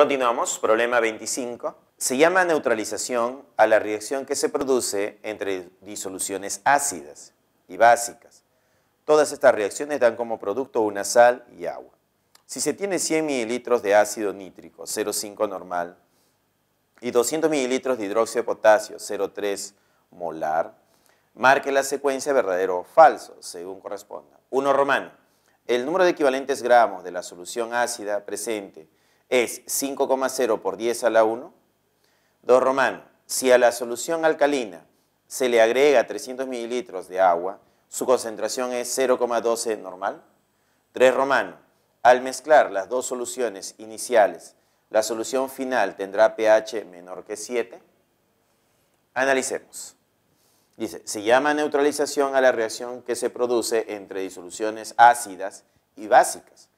Continuamos, problema 25. Se llama neutralización a la reacción que se produce entre disoluciones ácidas y básicas. Todas estas reacciones dan como producto una sal y agua. Si se tiene 100 mililitros de ácido nítrico, 0,5 normal, y 200 mililitros de hidróxido de potasio, 0,3 molar, marque la secuencia verdadero o falso, según corresponda. 1 romano. El número de equivalentes gramos de la solución ácida presente es 5,0 por 10 a la 1. 2 romano, si a la solución alcalina se le agrega 300 mililitros de agua, su concentración es 0,12 normal. 3 romano, al mezclar las dos soluciones iniciales, la solución final tendrá pH menor que 7. Analicemos. Dice, se llama neutralización a la reacción que se produce entre disoluciones ácidas y básicas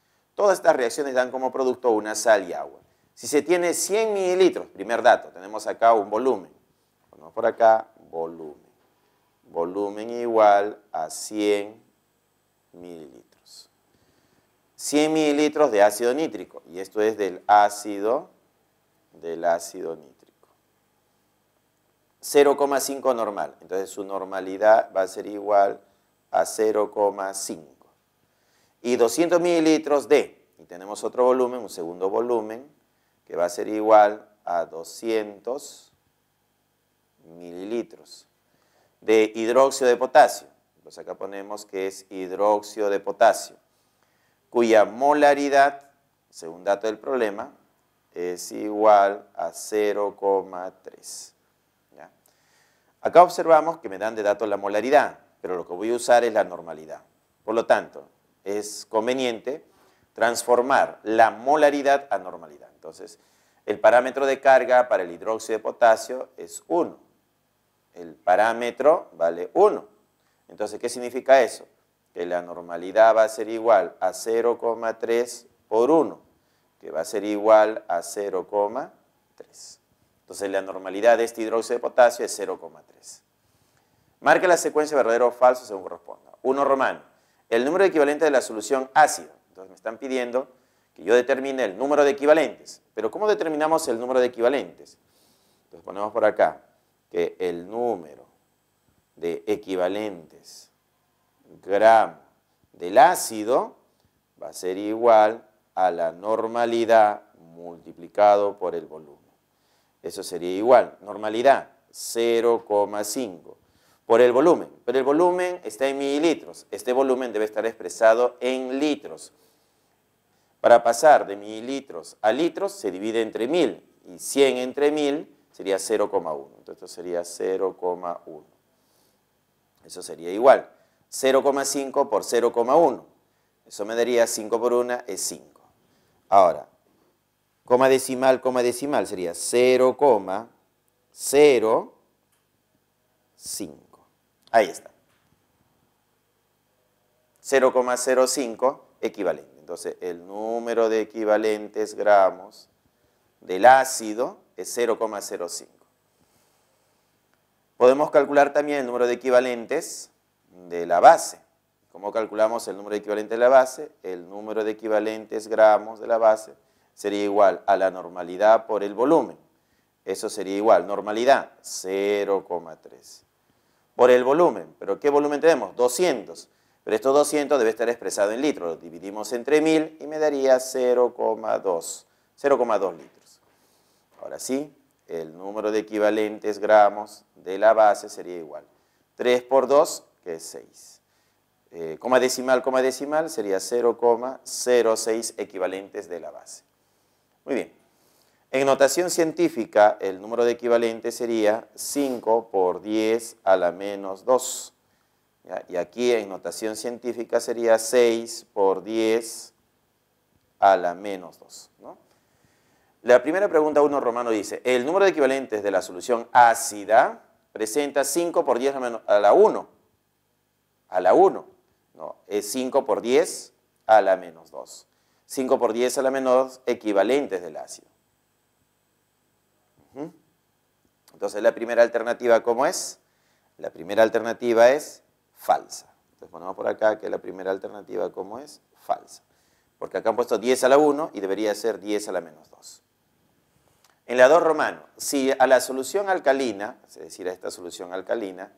Todas estas reacciones dan como producto una sal y agua. Si se tiene 100 mililitros, primer dato, tenemos acá un volumen. Ponemos por acá volumen. Volumen igual a 100 mililitros. 100 mililitros de ácido nítrico, y esto es del ácido, del ácido nítrico. 0,5 normal, entonces su normalidad va a ser igual a 0,5 y 200 mililitros de, y tenemos otro volumen, un segundo volumen, que va a ser igual a 200 mililitros de hidróxido de potasio. Entonces acá ponemos que es hidróxido de potasio, cuya molaridad, según dato del problema, es igual a 0,3. Acá observamos que me dan de dato la molaridad, pero lo que voy a usar es la normalidad. Por lo tanto, es conveniente transformar la molaridad a normalidad. Entonces, el parámetro de carga para el hidróxido de potasio es 1. El parámetro vale 1. Entonces, ¿qué significa eso? Que la normalidad va a ser igual a 0,3 por 1, que va a ser igual a 0,3. Entonces, la normalidad de este hidróxido de potasio es 0,3. Marca la secuencia verdadero o falso según corresponda. 1 romano el número equivalente de la solución ácido. Entonces me están pidiendo que yo determine el número de equivalentes. Pero ¿cómo determinamos el número de equivalentes? Entonces ponemos por acá que el número de equivalentes gramo del ácido va a ser igual a la normalidad multiplicado por el volumen. Eso sería igual, normalidad 0,5 por el volumen. Pero el volumen está en mililitros. Este volumen debe estar expresado en litros. Para pasar de mililitros a litros se divide entre mil y 100 entre mil sería 0,1. Entonces esto sería 0,1. Eso sería igual. 0,5 por 0,1. Eso me daría 5 por 1 es 5. Ahora, coma decimal, coma decimal sería 0,05. Ahí está. 0,05 equivalente. Entonces, el número de equivalentes gramos del ácido es 0,05. Podemos calcular también el número de equivalentes de la base. ¿Cómo calculamos el número de equivalentes de la base? El número de equivalentes gramos de la base sería igual a la normalidad por el volumen. Eso sería igual, normalidad 0,3 por el volumen. ¿Pero qué volumen tenemos? 200. Pero estos 200 debe estar expresado en litros. Lo dividimos entre 1000 y me daría 0,2. litros. Ahora sí, el número de equivalentes gramos de la base sería igual. 3 por 2, que es 6. Eh, coma decimal, coma decimal, sería 0,06 equivalentes de la base. Muy bien. En notación científica, el número de equivalentes sería 5 por 10 a la menos 2. Y aquí en notación científica sería 6 por 10 a la menos 2. La primera pregunta 1 romano dice, el número de equivalentes de la solución ácida presenta 5 por 10 a la 1. A la 1. No, es 5 por 10 a la menos 2. 5 por 10 a la menos 2 equivalentes del ácido. Entonces, la primera alternativa, ¿cómo es? La primera alternativa es falsa. Entonces, ponemos por acá que la primera alternativa, ¿cómo es? Falsa. Porque acá han puesto 10 a la 1 y debería ser 10 a la menos 2. En la 2 romano, si a la solución alcalina, es decir, a esta solución alcalina,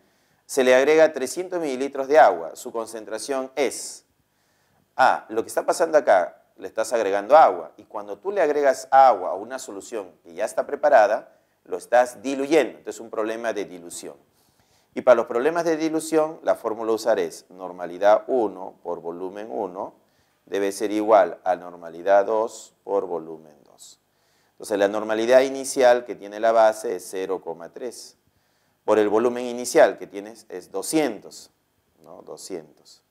se le agrega 300 mililitros de agua, su concentración es... A, lo que está pasando acá, le estás agregando agua, y cuando tú le agregas agua a una solución que ya está preparada, lo estás diluyendo. Entonces es un problema de dilución. Y para los problemas de dilución, la fórmula a usar es normalidad 1 por volumen 1 debe ser igual a normalidad 2 por volumen 2. Entonces la normalidad inicial que tiene la base es 0,3. Por el volumen inicial que tienes es 200, ¿no? 200.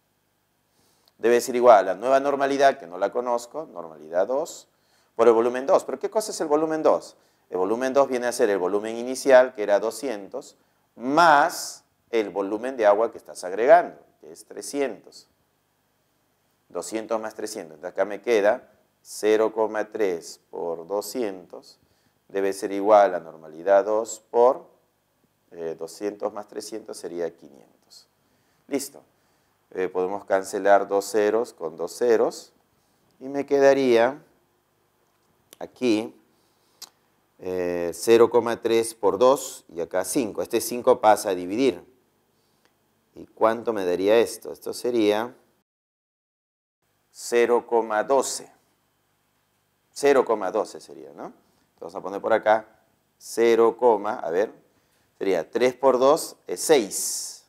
Debe ser igual a la nueva normalidad, que no la conozco, normalidad 2, por el volumen 2. ¿Pero qué cosa es el volumen 2? El volumen 2 viene a ser el volumen inicial, que era 200, más el volumen de agua que estás agregando, que es 300. 200 más 300. Entonces acá me queda 0,3 por 200 debe ser igual a normalidad 2 por 200 eh, más 300 sería 500. Listo. Eh, podemos cancelar dos ceros con dos ceros y me quedaría aquí 0,3 eh, por 2 y acá 5. Este 5 pasa a dividir. ¿Y cuánto me daría esto? Esto sería 0,12. 0,12 sería, ¿no? Entonces vamos a poner por acá 0, a ver, sería 3 por 2 es 6.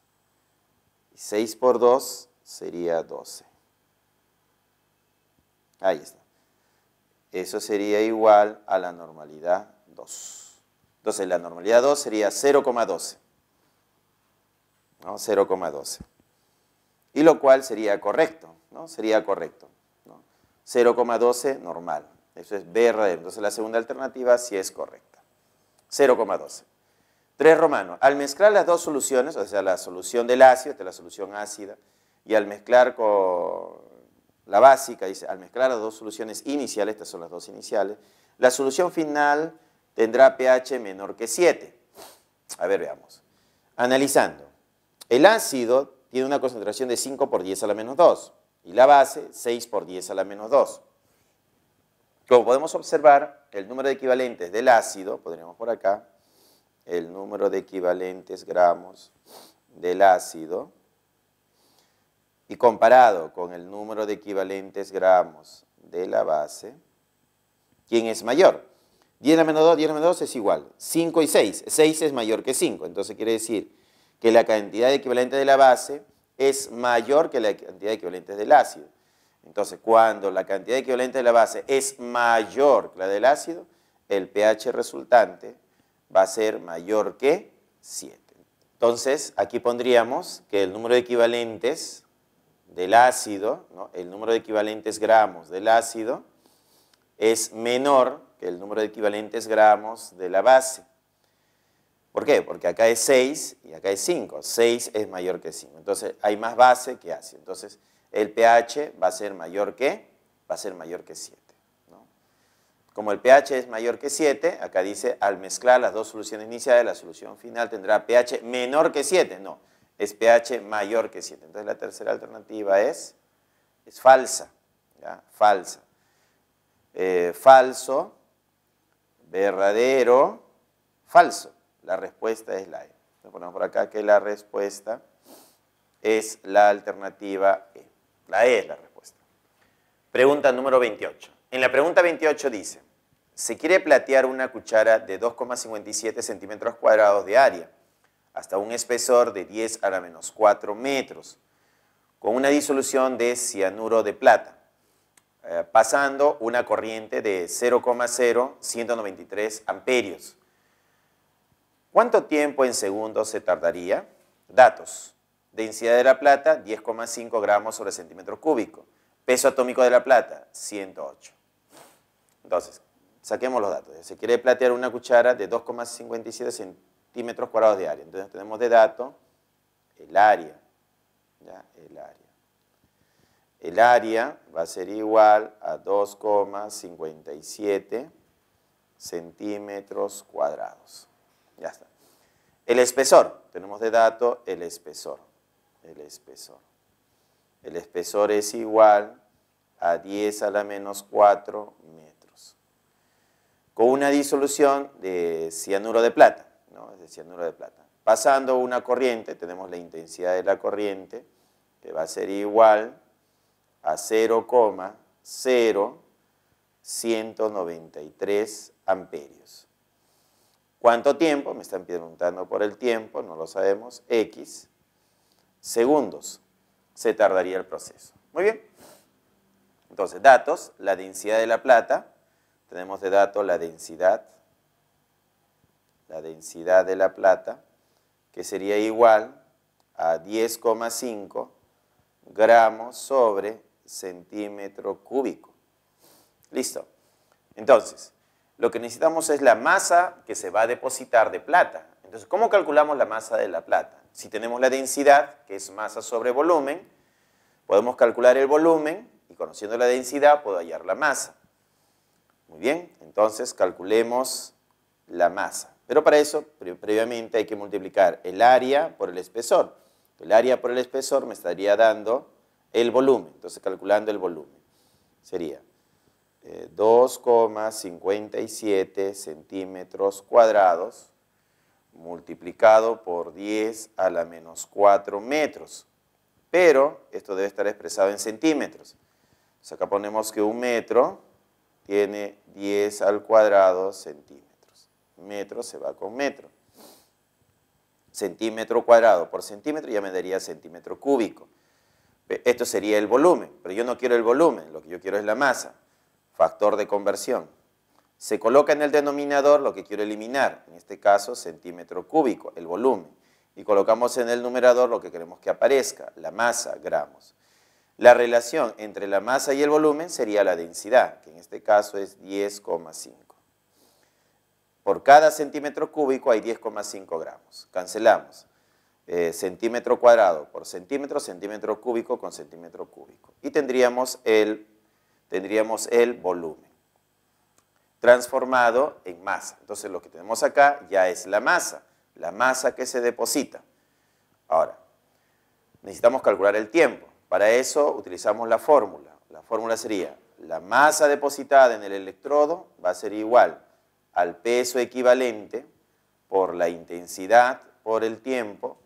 6 por 2 sería 12. Ahí está. Eso sería igual a la normalidad 2. Entonces la normalidad 2 sería 0,12. 0,12. Y lo cual sería correcto, ¿no? Sería correcto. ¿no? 0,12 normal. Eso es BRM. Entonces la segunda alternativa sí es correcta. 0,12. 3 romano. Al mezclar las dos soluciones, o sea, la solución del ácido, esta es la solución ácida, y al mezclar con la básica, dice, al mezclar las dos soluciones iniciales, estas son las dos iniciales, la solución final tendrá pH menor que 7. A ver, veamos. Analizando. El ácido tiene una concentración de 5 por 10 a la menos 2 y la base 6 por 10 a la menos 2. Como podemos observar, el número de equivalentes del ácido, podríamos por acá, el número de equivalentes gramos del ácido y comparado con el número de equivalentes gramos de la base, ¿quién es mayor? 10 menos 2, 10 menos 2 es igual. 5 y 6. 6 es mayor que 5. Entonces quiere decir que la cantidad equivalente de la base es mayor que la cantidad equivalente del ácido. Entonces, cuando la cantidad equivalente de la base es mayor que la del ácido, el pH resultante va a ser mayor que 7. Entonces, aquí pondríamos que el número de equivalentes del ácido, el número de equivalentes gramos del ácido, es menor que el número de equivalentes gramos de la base. ¿Por qué? Porque acá es 6 y acá es 5. 6 es mayor que 5. Entonces hay más base que ácido. Entonces el pH va a ser mayor que, va a ser mayor que 7. Como el pH es mayor que 7, acá dice al mezclar las dos soluciones iniciales, la solución final tendrá pH menor que 7. No, es pH mayor que 7. Entonces la tercera alternativa es, es falsa. Falsa. Eh, falso, verdadero, falso. La respuesta es la E. ponemos por acá que la respuesta es la alternativa E. La E es la respuesta. Pregunta número 28. En la pregunta 28 dice, se quiere platear una cuchara de 2,57 centímetros cuadrados de área hasta un espesor de 10 a la menos 4 metros con una disolución de cianuro de plata. Eh, pasando una corriente de 0,0193 amperios. ¿Cuánto tiempo en segundos se tardaría? Datos. Densidad de la plata, 10,5 gramos sobre centímetro cúbico. Peso atómico de la plata, 108. Entonces, saquemos los datos. Se quiere platear una cuchara de 2,57 centímetros cuadrados de área. Entonces tenemos de dato el área, el área. El área va a ser igual a 2,57 centímetros cuadrados. Ya está. El espesor, tenemos de dato el espesor, el espesor. El espesor es igual a 10 a la menos 4 metros. Con una disolución de cianuro de plata, ¿no? Es de cianuro de plata. Pasando una corriente, tenemos la intensidad de la corriente, que va a ser igual a 0,0193 amperios. ¿Cuánto tiempo? Me están preguntando por el tiempo, no lo sabemos, X segundos se tardaría el proceso. Muy bien. Entonces, datos, la densidad de la plata, tenemos de dato la densidad, la densidad de la plata, que sería igual a 10,5 gramos sobre centímetro cúbico. Listo. Entonces, lo que necesitamos es la masa que se va a depositar de plata. Entonces, ¿cómo calculamos la masa de la plata? Si tenemos la densidad, que es masa sobre volumen, podemos calcular el volumen y conociendo la densidad puedo hallar la masa. Muy bien, entonces calculemos la masa. Pero para eso, previamente hay que multiplicar el área por el espesor. El área por el espesor me estaría dando el volumen. Entonces, calculando el volumen, sería 2,57 eh, centímetros cuadrados multiplicado por 10 a la menos 4 metros. Pero esto debe estar expresado en centímetros. Entonces, acá ponemos que un metro tiene 10 al cuadrado centímetros. Metro se va con metro. Centímetro cuadrado por centímetro ya me daría centímetro cúbico. Esto sería el volumen, pero yo no quiero el volumen, lo que yo quiero es la masa, factor de conversión. Se coloca en el denominador lo que quiero eliminar, en este caso centímetro cúbico, el volumen. Y colocamos en el numerador lo que queremos que aparezca, la masa, gramos. La relación entre la masa y el volumen sería la densidad, que en este caso es 10,5. Por cada centímetro cúbico hay 10,5 gramos. Cancelamos. Eh, centímetro cuadrado por centímetro, centímetro cúbico con centímetro cúbico. Y tendríamos el, tendríamos el volumen transformado en masa. Entonces lo que tenemos acá ya es la masa, la masa que se deposita. Ahora, necesitamos calcular el tiempo. Para eso utilizamos la fórmula. La fórmula sería la masa depositada en el electrodo va a ser igual al peso equivalente por la intensidad por el tiempo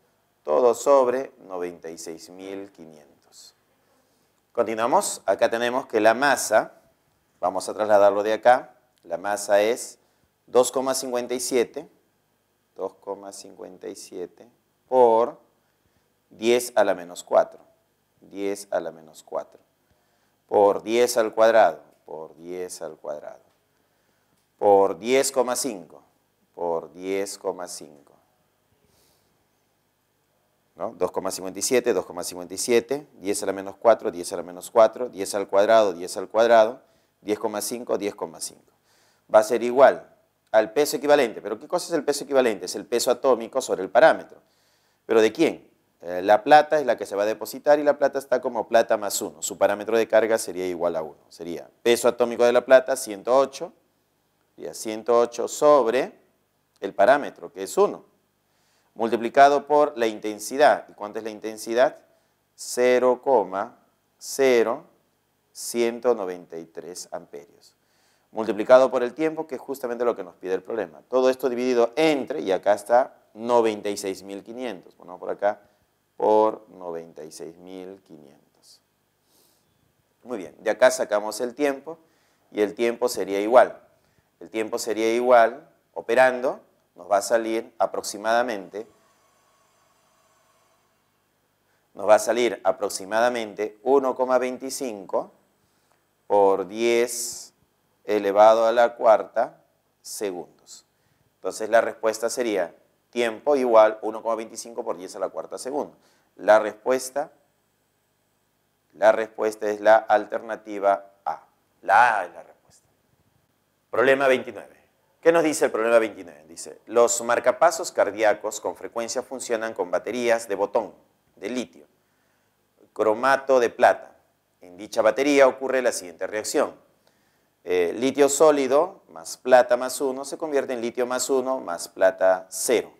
todo sobre 96.500. Continuamos, acá tenemos que la masa, vamos a trasladarlo de acá, la masa es 2,57, 2,57 por 10 a la menos 4, 10 a la menos 4, por 10 al cuadrado, por 10 al cuadrado, por 10,5, por 10,5 2,57, 2,57, 10 a la menos 4, 10 a la menos 4, 10 al cuadrado, 10 al cuadrado, 10,5, 10,5. Va a ser igual al peso equivalente. ¿Pero qué cosa es el peso equivalente? Es el peso atómico sobre el parámetro. ¿Pero de quién? Eh, la plata es la que se va a depositar y la plata está como plata más 1. Su parámetro de carga sería igual a 1. Sería peso atómico de la plata, 108, sería 108 sobre el parámetro, que es 1 multiplicado por la intensidad. ¿Y cuánto es la intensidad? 0,0193 amperios. Multiplicado por el tiempo, que es justamente lo que nos pide el problema. Todo esto dividido entre, y acá está 96.500. Bueno, por acá, por 96.500. Muy bien, de acá sacamos el tiempo, y el tiempo sería igual. El tiempo sería igual, operando, nos va a salir aproximadamente nos va a salir aproximadamente 1,25 por 10 elevado a la cuarta segundos. Entonces la respuesta sería tiempo igual 1,25 por 10 a la cuarta segundo. La respuesta, la respuesta es la alternativa A. La A es la respuesta. Problema 29. ¿Qué nos dice el problema 29? Dice, los marcapasos cardíacos con frecuencia funcionan con baterías de botón, de litio, cromato de plata. En dicha batería ocurre la siguiente reacción. Eh, litio sólido más plata más uno se convierte en litio más uno más plata cero,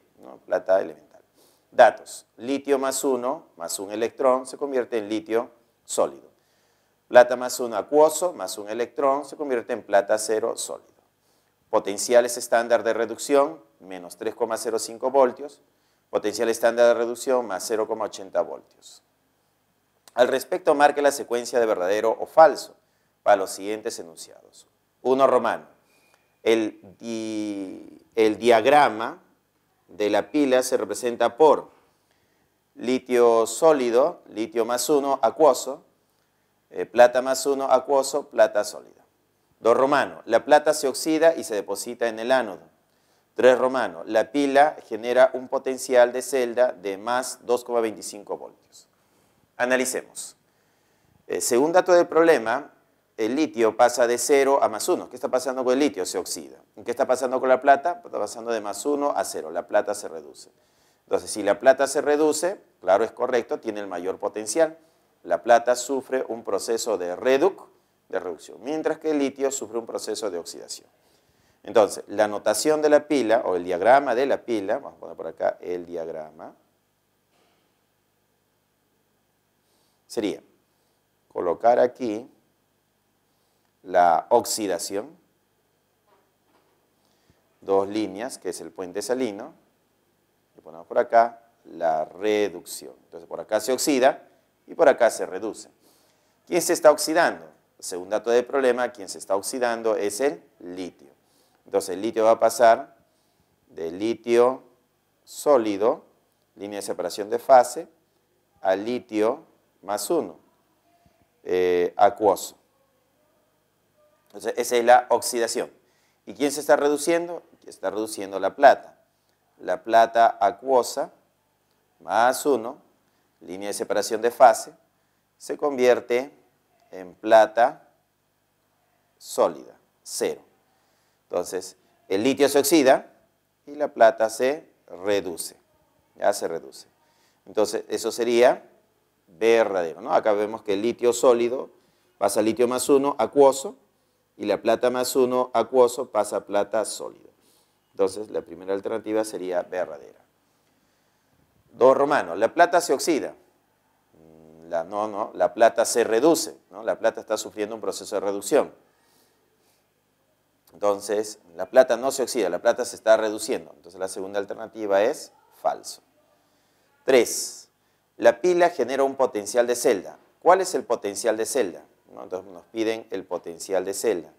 plata elemental. Datos, litio más uno más un electrón se convierte en litio sólido. Plata más uno acuoso más un electrón se convierte en plata cero sólido. Potenciales estándar de reducción, menos 3,05 voltios. Potencial estándar de reducción, más 0,80 voltios. Al respecto, marque la secuencia de verdadero o falso para los siguientes enunciados. Uno romano. El, diagrama de la pila se representa por litio sólido, litio más uno, acuoso, eh, plata más uno, acuoso, plata sólida. 2 romano, la plata se oxida y se deposita en el ánodo. 3 romano, la pila genera un potencial de celda de más 2,25 voltios. Analicemos. Eh, según dato del problema, el litio pasa de 0 a más 1. ¿Qué está pasando con el litio? Se oxida. ¿Qué está pasando con la plata? Pues está pasando de más 1 a 0. La plata se reduce. Entonces, si la plata se reduce, claro, es correcto, tiene el mayor potencial. La plata sufre un proceso de reduc, de reducción, mientras que el litio sufre un proceso de oxidación. Entonces, la notación de la pila o el diagrama de la pila, vamos a poner por acá el diagrama, sería colocar aquí la oxidación, dos líneas, que es el puente salino, y ponemos por acá la reducción. Entonces, por acá se oxida y por acá se reduce. ¿Quién se está oxidando? según dato del problema, quien se está oxidando es el litio. Entonces el litio va a pasar de litio sólido, línea de separación de fase, a litio más uno, eh, acuoso. Entonces esa es la oxidación. ¿Y quién se está reduciendo? está reduciendo la plata. La plata acuosa más uno, línea de separación de fase, se convierte en plata sólida, cero. Entonces, el litio se oxida y la plata se reduce, ya se reduce. Entonces, eso sería verdadero, ¿no? Acá vemos que el litio sólido pasa litio más uno acuoso y la plata más uno acuoso pasa plata sólida. Entonces, la primera alternativa sería verdadera. Dos romanos, la plata se oxida, no, no, la plata se reduce, la plata está sufriendo un proceso de reducción. Entonces, la plata no se oxida, la plata se está reduciendo. Entonces, la segunda alternativa es falso. Tres. La pila genera un potencial de celda. ¿Cuál es el potencial de celda? Entonces, nos piden el potencial de celda.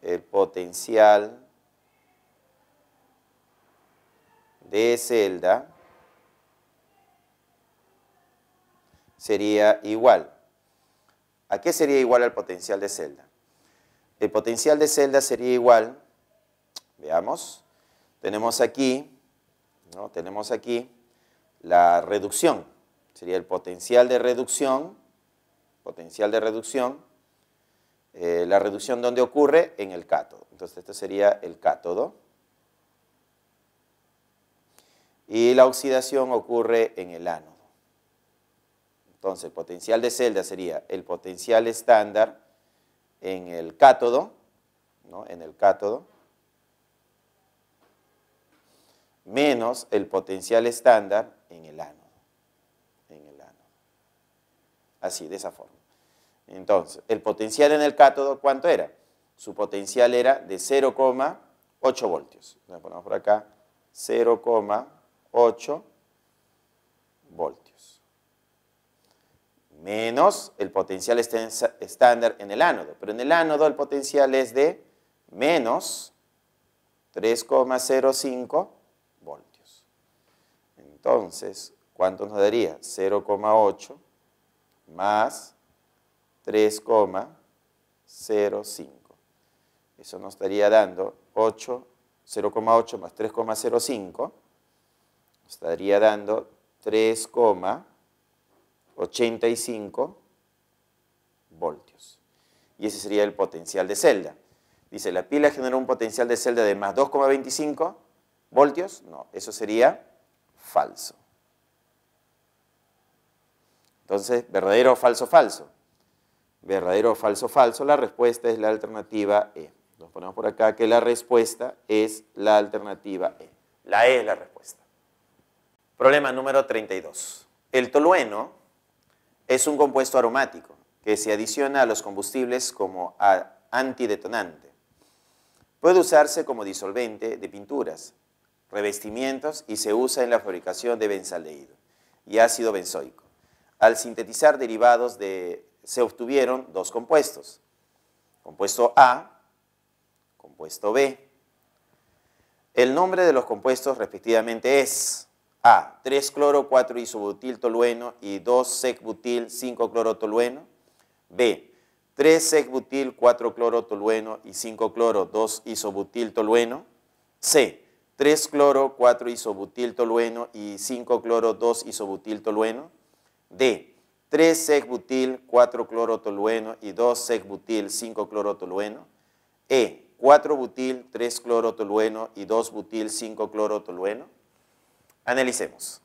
El potencial de celda sería igual. ¿A qué sería igual al potencial de celda? El potencial de celda sería igual, veamos, tenemos aquí, ¿no? tenemos aquí la reducción, sería el potencial de reducción, potencial de reducción, eh, la reducción donde ocurre en el cátodo. Entonces esto sería el cátodo. Y la oxidación ocurre en el ano. Entonces, potencial de celda sería el potencial estándar en el cátodo, ¿no? en el cátodo, menos el potencial estándar en el ánodo. En el ánodo. Así, de esa forma. Entonces, el potencial en el cátodo, ¿cuánto era? Su potencial era de 0,8 voltios. Lo ponemos por acá 0,8 voltios menos el potencial este estándar en el ánodo. Pero en el ánodo el potencial es de menos 3,05 voltios. Entonces, ¿cuánto nos daría? 0,8 más 3,05. Eso nos estaría dando 0,8 más 3,05, nos estaría dando 3,05. 85 voltios. Y ese sería el potencial de celda. Dice, ¿la pila genera un potencial de celda de más 2,25 voltios? No, eso sería falso. Entonces, verdadero o falso, falso. Verdadero o falso, falso. La respuesta es la alternativa E. Nos ponemos por acá que la respuesta es la alternativa E. La E es la respuesta. Problema número 32. El tolueno es un compuesto aromático que se adiciona a los combustibles como antidetonante. Puede usarse como disolvente de pinturas, revestimientos y se usa en la fabricación de benzaldehído y ácido benzoico. Al sintetizar derivados de, se obtuvieron dos compuestos, compuesto A, compuesto B. El nombre de los compuestos respectivamente es a. 3 cloro 4 isobutil, tolueno, y 2 butil, 5 clorotolueno B. 3 butil, 4 clorotolueno y 5 cloro 2 isobutil tolueno. C. 3 cloro 4 isobutil tolueno, y 5 cloro 2 isobutil tolueno. D. 3 e, butil, 4 clorotolueno y 2 butil, 5 clorotolueno E. 4-butil-3-clorotolueno y 2-butil-5-clorotolueno. Analicemos.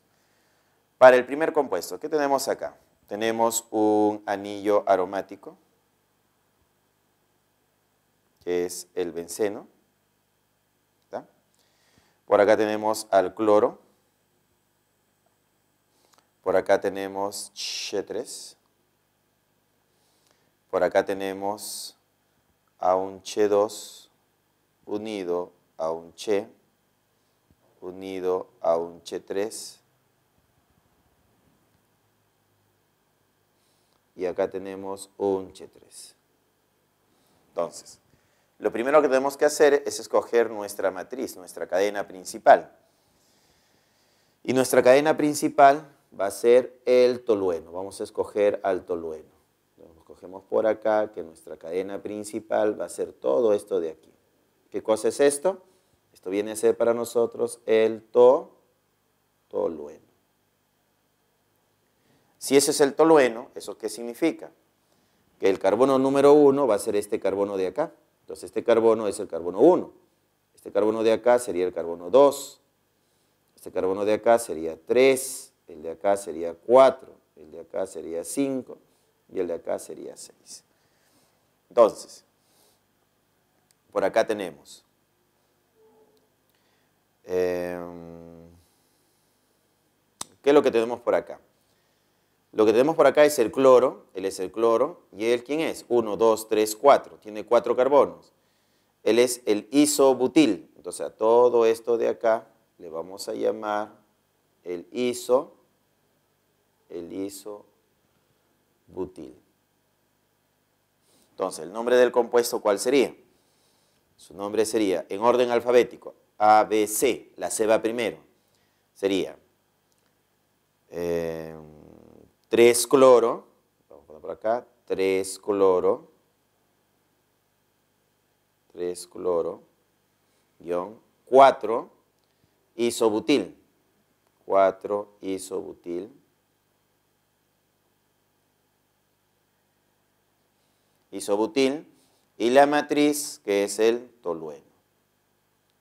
Para el primer compuesto, ¿qué tenemos acá? Tenemos un anillo aromático, que es el benceno. Por acá tenemos al cloro. Por acá tenemos Che3. Por acá tenemos a un Che2 unido a un Che unido a un Che3. Y acá tenemos un Che3. Entonces, lo primero que tenemos que hacer es escoger nuestra matriz, nuestra cadena principal. Y nuestra cadena principal va a ser el tolueno. Vamos a escoger al tolueno. Lo cogemos por acá, que nuestra cadena principal va a ser todo esto de aquí. ¿Qué cosa es esto? Esto viene a ser para nosotros el to, tolueno. Si ese es el tolueno, ¿eso qué significa? Que el carbono número 1 va a ser este carbono de acá. Entonces este carbono es el carbono 1. Este carbono de acá sería el carbono 2. Este carbono de acá sería 3. El de acá sería 4. El de acá sería 5. Y el de acá sería 6. Entonces, por acá tenemos Em, ¿Qué es lo que tenemos por acá? Lo que tenemos por acá es el cloro, él es el cloro, y él ¿quién es? 1, 2, 3, 4, tiene cuatro carbonos. Él es el isobutil, entonces a todo esto de acá le vamos a llamar el iso, el isobutil. Entonces, ¿el nombre del compuesto cuál sería? Su nombre sería, en orden alfabético, ABC, La C va primero. Sería eh, 3 cloro, vamos a poner por acá, 3 cloro, 3 cloro, guión, 4 isobutil, 4 isobutil, isobutil, y la matriz que es el tolueno.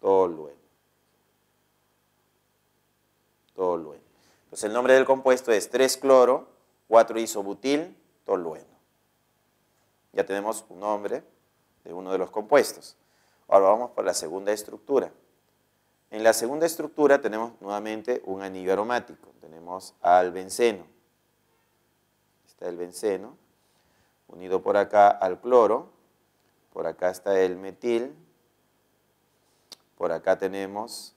Tolueno. Tolueno. Entonces el nombre del compuesto es 3-cloro, 4-isobutil, tolueno. Ya tenemos un nombre de uno de los compuestos. Ahora vamos por la segunda estructura. En la segunda estructura tenemos nuevamente un anillo aromático. Tenemos al benceno. Está el benceno, unido por acá al cloro, por acá está el metil, por acá tenemos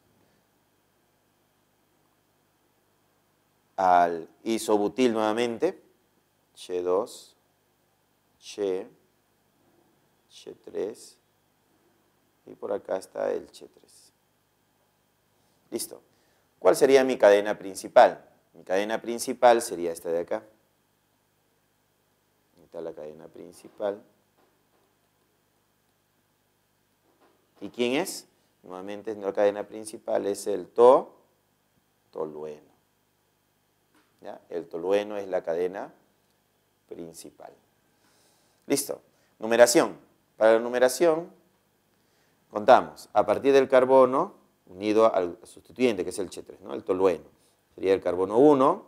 al isobutil nuevamente, Y2, Y, Y3, y por acá está el Y3. Listo. ¿Cuál sería mi cadena principal? Mi cadena principal sería esta de acá. Esta está la cadena principal. ¿Y quién es? Nuevamente en la cadena principal es el tolueno. ¿Ya? El tolueno es la cadena principal. Listo. Numeración. Para la numeración contamos a partir del carbono unido al sustituyente que es el Che3, ¿no? el tolueno. Sería el carbono 1.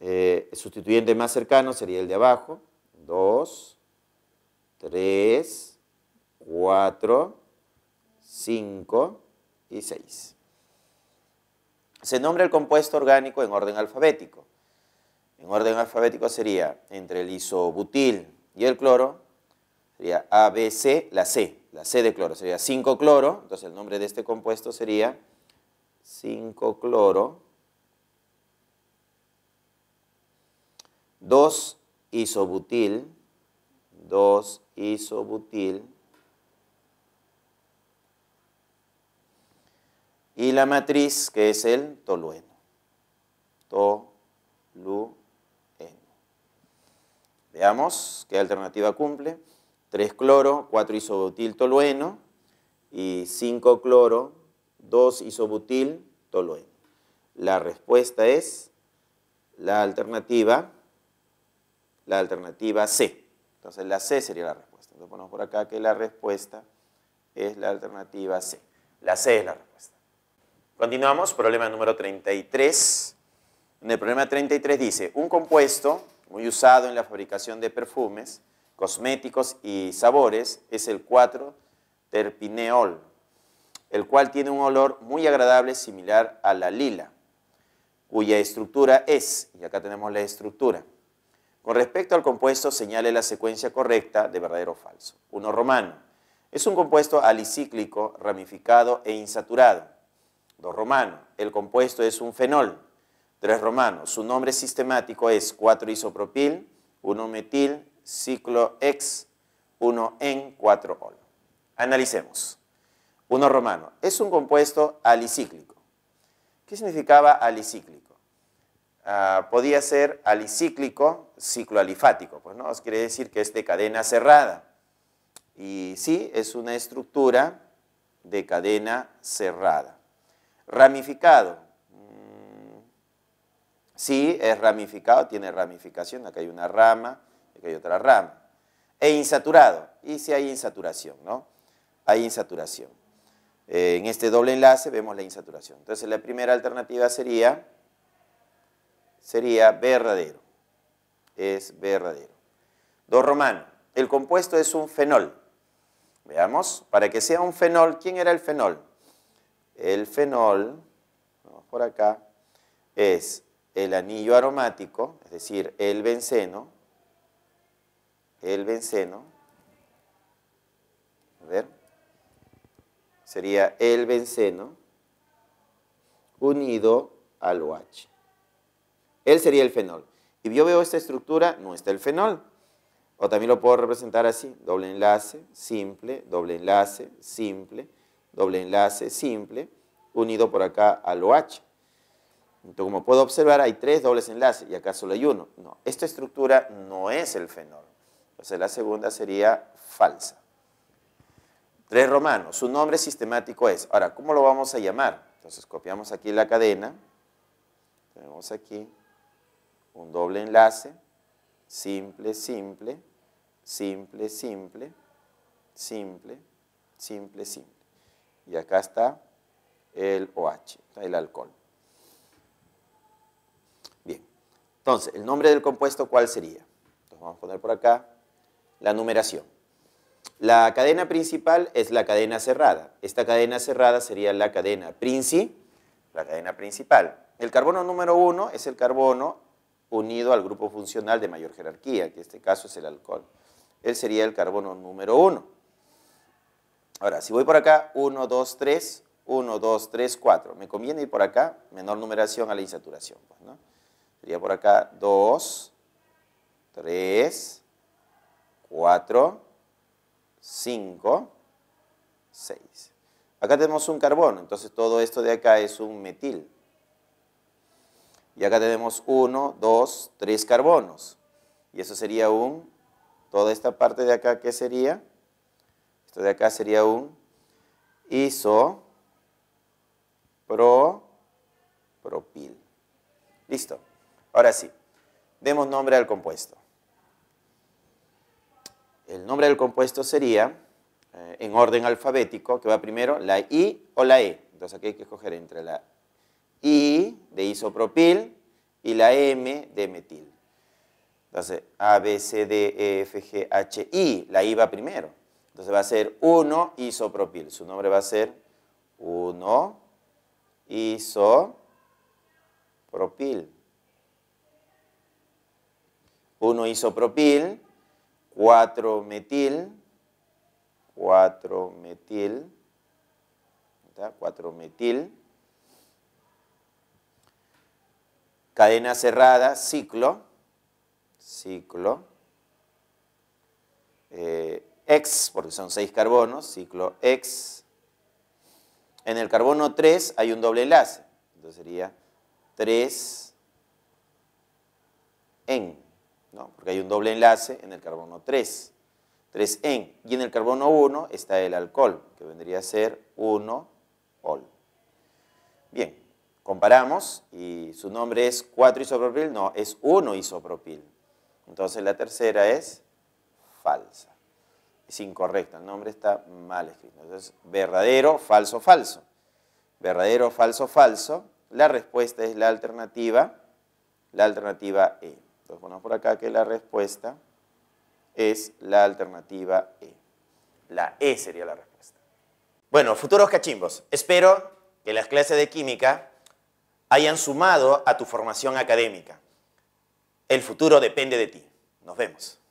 Eh, el sustituyente más cercano sería el de abajo. 2, 3, 4, 5 y 6. Se nombra el compuesto orgánico en orden alfabético. En orden alfabético sería entre el isobutil y el cloro, sería ABC, la C, la C de cloro, sería 5-cloro, entonces el nombre de este compuesto sería 5-cloro, 2-isobutil, 2-isobutil, y la matriz que es el tolueno. Tolueno. Veamos qué alternativa cumple. 3 cloro, 4 isobutil tolueno y 5 cloro, 2 isobutil tolueno. La respuesta es la alternativa la alternativa C. Entonces la C sería la respuesta. Entonces ponemos por acá que la respuesta es la alternativa C. La C es la respuesta. Continuamos, problema número 33. En el problema 33 dice, un compuesto muy usado en la fabricación de perfumes, cosméticos y sabores es el 4-terpineol, el cual tiene un olor muy agradable similar a la lila, cuya estructura es, y acá tenemos la estructura, con respecto al compuesto, señale la secuencia correcta de verdadero o falso. Uno romano. Es un compuesto alicíclico, ramificado e insaturado. 2 romano. El compuesto es un fenol, tres romanos Su nombre sistemático es 4 isopropil, 1 metil, ciclo X, 1 en, 4 ol. Analicemos. 1 romano es un compuesto alicíclico. ¿Qué significaba alicíclico? Ah, podía ser alicíclico, cicloalifático, pues no, os quiere decir que es de cadena cerrada. Y sí, es una estructura de cadena cerrada. Ramificado. Mm, sí, es ramificado, tiene ramificación. Acá hay una rama, acá hay otra rama. E insaturado. Y si hay insaturación, ¿no? Hay insaturación. Eh, en este doble enlace vemos la insaturación. Entonces la primera alternativa sería, sería verdadero. Es verdadero. Dos romano. El compuesto es un fenol. Veamos, para que sea un fenol, ¿quién era el fenol? El fenol, vamos por acá, es el anillo aromático, es decir, el benceno, el benceno, a ver, sería el benceno unido al OH. Él sería el fenol. Y yo veo esta estructura, no está el fenol. O también lo puedo representar así, doble enlace, simple, doble enlace, simple, doble enlace simple, unido por acá al OH. Entonces, como puedo observar, hay tres dobles enlaces y acá solo hay uno. No, esta estructura no es el fenol. Entonces, la segunda sería falsa. Tres romanos. su nombre sistemático es. Ahora, ¿cómo lo vamos a llamar? Entonces, copiamos aquí la cadena. Tenemos aquí un doble enlace, simple, simple, simple, simple, simple, simple, simple y acá está el OH, el alcohol. Bien, entonces, ¿el nombre del compuesto cuál sería? Entonces vamos a poner por acá la numeración. La cadena principal es la cadena cerrada. Esta cadena cerrada sería la cadena princi, la cadena principal. El carbono número uno es el carbono unido al grupo funcional de mayor jerarquía, que en este caso es el alcohol. Él sería el carbono número uno. Ahora, si voy por acá, 1, 2, 3, 1, 2, 3, 4. Me conviene ir por acá, menor numeración a la insaturación. Pues, sería por acá 2, 3, 4, 5, 6. Acá tenemos un carbono, entonces todo esto de acá es un metil. Y acá tenemos 1, 2, 3 carbonos. Y eso sería un, toda esta parte de acá, ¿qué sería? de acá sería un iso pro propil. Listo. Ahora sí, demos nombre al compuesto. El nombre del compuesto sería, eh, en orden alfabético, que va primero la I o la E. Entonces aquí hay que escoger entre la I de isopropil y la M de metil. Entonces, A, B, C, D, E, F, G, H, I. La I va primero. Entonces va a ser 1 isopropil. Su nombre va a ser 1 isopropil. 1 isopropil, 4 metil, 4 metil, 4 metil, cadena cerrada, ciclo, ciclo, eh, X, porque son seis carbonos, ciclo X. En el carbono 3 hay un doble enlace, entonces sería 3 en, porque hay un doble enlace en el carbono 3, 3 en. Y en el carbono 1 está el alcohol, que vendría a ser 1-ol. Bien, comparamos y su nombre es 4 isopropil, no, es 1 isopropil. Entonces la tercera es falsa es incorrecto, el nombre está mal escrito. Entonces, verdadero, falso, falso. Verdadero, falso, falso. La respuesta es la alternativa, la alternativa E. Entonces ponemos por acá que la respuesta es la alternativa E. La E sería la respuesta. Bueno, futuros cachimbos, espero que las clases de química hayan sumado a tu formación académica. El futuro depende de ti. Nos vemos.